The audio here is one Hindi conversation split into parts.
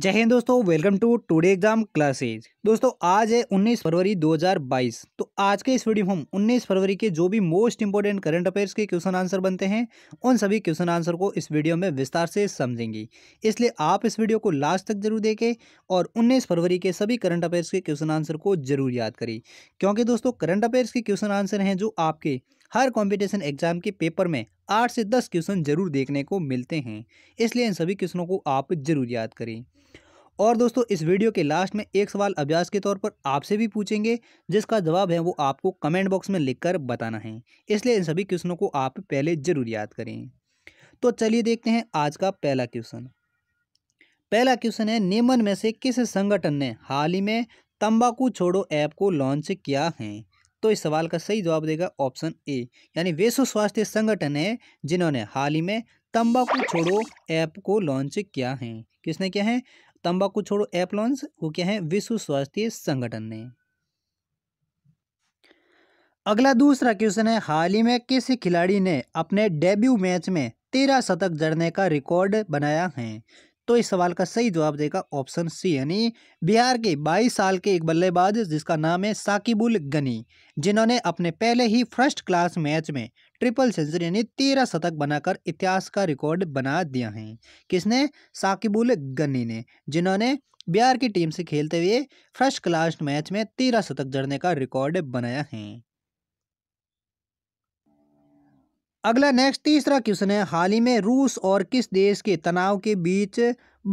जय हिंद दोस्तों welcome to today exam classes दोस्तों आज है 19 फरवरी 2022 तो आज के इस वीडियो में हम 19 फरवरी के जो भी मोस्ट इंपॉर्टेंट करंट अफेयर्स के क्वेश्चन आंसर बनते हैं उन सभी क्वेश्चन आंसर को इस वीडियो में विस्तार से समझेंगे इसलिए आप इस वीडियो को लास्ट तक जरूर देखें और उन्नीस फरवरी के सभी करंट अफेयर्स के क्वेश्चन आंसर को जरूर याद करें क्योंकि दोस्तों करंट अफेयर्स के क्वेश्चन आंसर हैं जो आपके हर कॉम्पिटिशन एग्जाम के पेपर में आठ से दस क्वेश्चन जरूर देखने को मिलते हैं इसलिए इन सभी क्वेश्चनों को आप जरूर याद करें और दोस्तों इस वीडियो के लास्ट में एक सवाल अभ्यास के तौर पर आपसे भी पूछेंगे जिसका जवाब है वो आपको कमेंट बॉक्स में लिखकर बताना है इसलिए इन सभी क्वेश्चनों को आप पहले जरूर याद करें तो चलिए देखते हैं आज का पहला क्वेश्चन पहला क्वेश्चन है निम्न में से किस संगठन ने हाल ही में तंबाकू छोड़ो ऐप को लॉन्च किया है तो इस सवाल का सही जवाब देगा ऑप्शन ए यानी विश्व स्वास्थ्य संगठन है जिन्होंने हाल ही में तंबाकू छोड़ो ऐप को लॉन्च किया है किसने किया है तंबाकू छोड़ो ऐप लॉन्च वो क्या है विश्व स्वास्थ्य संगठन ने अगला दूसरा क्वेश्चन है हाल ही में किस खिलाड़ी ने अपने डेब्यू मैच में तेरह शतक जड़ने का रिकॉर्ड बनाया है तो इस सवाल का सही जवाब देगा ऑप्शन सी यानी बिहार के 22 साल के एक बल्लेबाज जिसका नाम है साकिबुल गनी जिन्होंने अपने पहले ही फर्स्ट क्लास मैच में ट्रिपल सेंचुरी यानी तेरह शतक बनाकर इतिहास का रिकॉर्ड बना दिया है किसने साकिबुल गनी ने जिन्होंने बिहार की टीम से खेलते हुए फर्स्ट क्लास मैच में तेरह शतक जड़ने का रिकॉर्ड बनाया है अगला नेक्स्ट तीसरा क्वेश्चन है हाल ही में रूस और किस देश के तनाव के बीच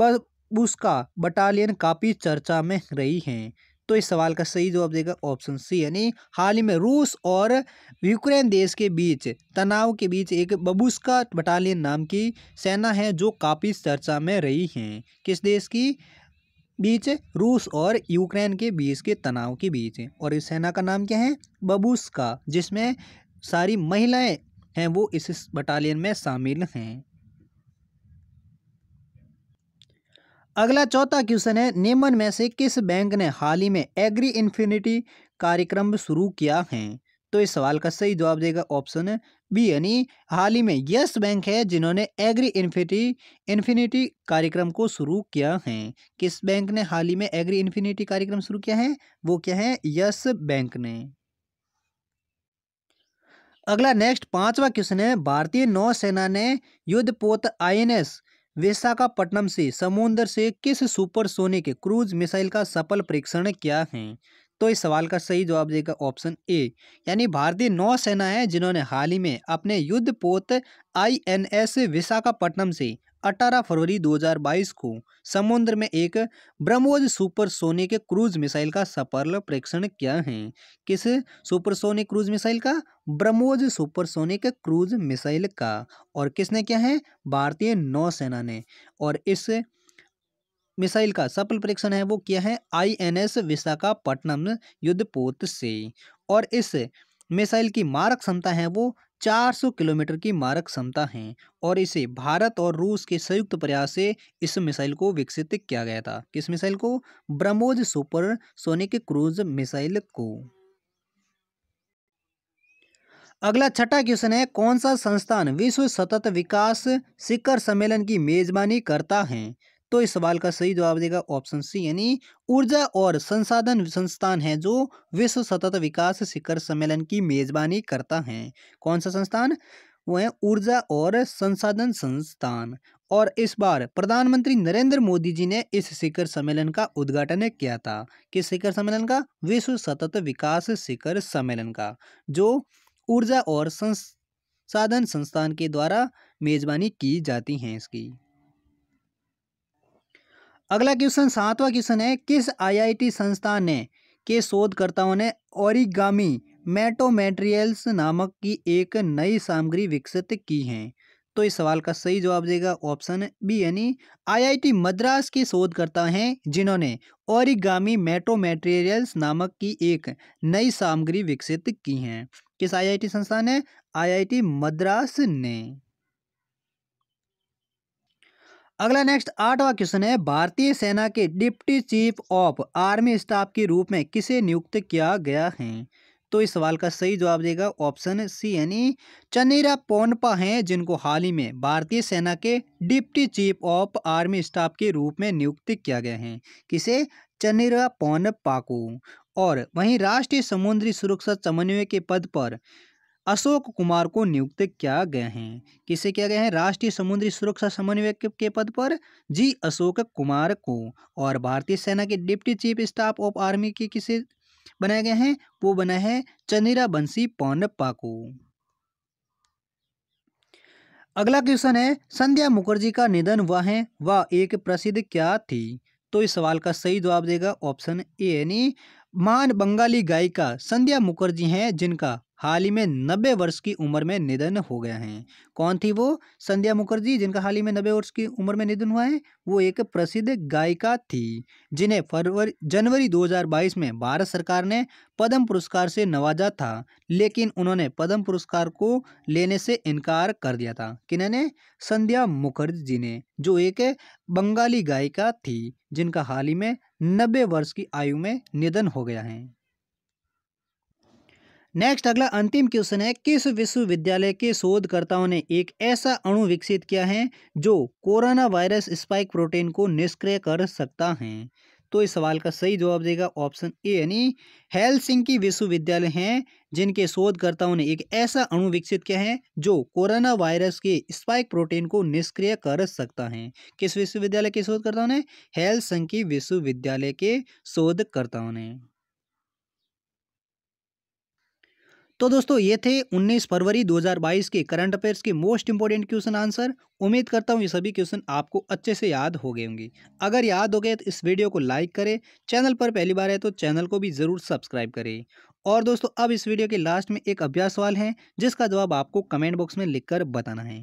बबुस्का बटालियन काफ़ी चर्चा में रही हैं तो इस सवाल का सही जवाब देगा ऑप्शन सी यानी हाल ही में रूस और यूक्रेन देश के बीच तनाव के बीच एक बबुस्का बटालियन नाम की सेना है जो काफ़ी चर्चा में रही हैं किस देश की बीच रूस और यूक्रेन के बीच के तनाव के बीच और इस सेना का नाम क्या है बबुस्का जिसमें सारी महिलाएं हैं वो इस बटालियन में शामिल हैं अगला चौथा क्वेश्चन है नेमन में से किस बैंक ने हाल ही में एग्री इन्फिनिटी कार्यक्रम शुरू किया है तो इस सवाल का सही जवाब देगा ऑप्शन बी यानी हाल ही में यस बैंक है जिन्होंने एग्री इन्फिनिटी इन्फिनिटी कार्यक्रम को शुरू किया है किस बैंक ने हाल ही में एग्री इन्फिनिटी कार्यक्रम शुरू किया है वो क्या है यस बैंक ने अगला नेक्स्ट पांचवा क्वेश्चन है भारतीय नौसेना ने युद्धपोत आईएनएस विशाखापट्टनम से समुद्र से किस सुपरसोनिक क्रूज मिसाइल का सफल परीक्षण किया है तो इस सवाल का सही जवाब देगा ऑप्शन ए यानी भारतीय नौसेना है जिन्होंने हाल ही में अपने युद्ध पोत आई एन एस विशाखापट्टनम से 18 फरवरी 2022 को समुद्र में एक ब्रह्मोज सुपरसोनिक क्रूज मिसाइल का सफल परीक्षण किया है किस सुपरसोनिक क्रूज मिसाइल का ब्रह्मोज सुपरसोनिक क्रूज मिसाइल का और किसने किया है भारतीय नौसेना ने और इस मिसाइल का सफल परीक्षण है वो किया है आईएनएस विशाखापट्टनम युद्धपोत से और इस मिसाइल की मारक क्षमता है वो 400 किलोमीटर की मारक क्षमता है और इसे भारत और रूस के संयुक्त प्रयास से इस मिसाइल को विकसित किया गया था किस मिसाइल को BrahMos supersonic cruise missile को अगला छठा क्वेश्चन है कौन सा संस्थान विश्व सतत विकास शिखर सम्मेलन की मेजबानी करता है तो इस सवाल का सही जवाब देगा ऑप्शन सी यानी ऊर्जा और संसाधन संस्थान है जो विश्व सतत विकास शिखर सम्मेलन की मेजबानी करता है कौन सा संस्थान वो है ऊर्जा और संसाधन संस्थान और इस बार प्रधानमंत्री नरेंद्र मोदी जी ने इस शिखर सम्मेलन का उद्घाटन किया था किस शिखर सम्मेलन का विश्व सतत विकास शिखर सम्मेलन का जो ऊर्जा और संसाधन संस्थान के द्वारा मेजबानी की जाती है इसकी अगला क्वेश्चन सातवां क्वेश्चन है किस आईआईटी संस्थान ने के शोधकर्ताओं ने ओरिगामी मेटो मेटेरियल्स नामक की एक नई सामग्री विकसित की है तो इस सवाल का सही जवाब देगा ऑप्शन बी यानी आईआईटी मद्रास के शोधकर्ता हैं जिन्होंने ओरिगामी मेटो मेटेरियल्स नामक की एक नई सामग्री विकसित की है किस आईआईटी संस्थान ने आईआईटी मद्रास ने अगला नेक्स्ट आठवां क्वेश्चन है भारतीय सेना के deputy chief of army staff के रूप में किसे नियुक्त किया गया है तो इस सवाल का सही जवाब देगा ऑप्शन सी यानी चनेरा पोनपा हैं जिनको हाल ही में भारतीय सेना के deputy chief of army staff के रूप में नियुक्त किया गया है किसे चनेरा पोनपा को और वहीं राष्ट्रीय समुद्री सुरक्षा समन्वय के पद पर अशोक कुमार को नियुक्त किया गया है किसे किया गया है राष्ट्रीय समुद्री सुरक्षा समन्वयक के पद पर जी अशोक कुमार को और भारतीय सेना के deputy chief staff of army के किसे बनाए गए हैं वो बना है चंदिरा बंसी पौनप्पा को अगला क्वेश्चन है संध्या मुखर्जी का निधन हुआ है वह एक प्रसिद्ध क्या थी तो इस सवाल का सही जवाब देगा ऑप्शन ए यानी मान बंगाली गायिका संध्या मुखर्जी हैं जिनका हाल ही में नब्बे वर्ष की उम्र में निधन हो गया है कौन थी वो संध्या मुखर्जी जिनका हाल ही में नब्बे वर्ष की उम्र में निधन हुआ है वो एक प्रसिद्ध गायिका थी जिन्हें फरवरी जनवरी 2022 में भारत सरकार ने पद्म पुरस्कार से नवाजा था लेकिन उन्होंने पद्म पुरस्कार को लेने से इनकार कर दिया था किन्होंने संध्या मुखर्जी जी ने जो एक बंगाली गायिका थी जिनका हाल ही में नब्बे वर्ष की आयु में निधन हो गया है नेक्स्ट अगला अंतिम क्वेश्चन है किस विश्वविद्यालय के शोधकर्ताओं ने एक ऐसा अणु विकसित किया है जो कोरोना वायरस स्पाइक प्रोटीन को निष्क्रिय कर सकता है तो इस सवाल का सही जवाब देगा ऑप्शन ए यानी की विश्वविद्यालय हैं जिनके शोधकर्ताओं ने एक ऐसा अणु विकसित किया है जो कोरोना वायरस के स्पाइक प्रोटीन को निष्क्रिय कर सकता है किस विश्वविद्यालय के शोधकर्ताओं ने की विश्वविद्यालय के शोधकर्ताओं ने तो दोस्तों ये थे 19 फरवरी 2022 के करंट अफेयर्स के मोस्ट इंपॉर्टेंट क्वेश्चन आंसर उम्मीद करता हूँ ये सभी क्वेश्चन आपको अच्छे से याद हो गए होंगे अगर याद हो गए तो इस वीडियो को लाइक करें चैनल पर पहली बार है तो चैनल को भी ज़रूर सब्सक्राइब करें और दोस्तों अब इस वीडियो के लास्ट में एक अभ्यास सवाल है जिसका जवाब आपको कमेंट बॉक्स में लिख बताना है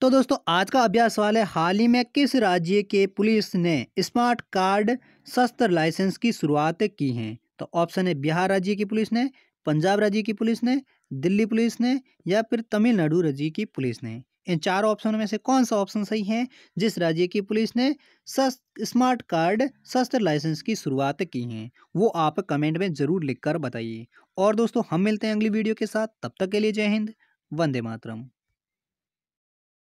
तो दोस्तों आज का अभ्यास सवाल है हाल ही में किस राज्य के पुलिस ने स्मार्ट कार्ड शस्त्र लाइसेंस की शुरुआत की है तो ऑप्शन है बिहार राज्य की पुलिस ने पंजाब राज्य की पुलिस ने दिल्ली पुलिस ने या फिर तमिलनाडु राज्य की पुलिस ने इन चार ऑप्शनों में से कौन सा ऑप्शन सही है जिस राज्य की पुलिस ने स्मार्ट कार्ड शस्त्र लाइसेंस की शुरुआत की है वो आप कमेंट में ज़रूर लिखकर बताइए और दोस्तों हम मिलते हैं अगली वीडियो के साथ तब तक के लिए जय हिंद वंदे मातरम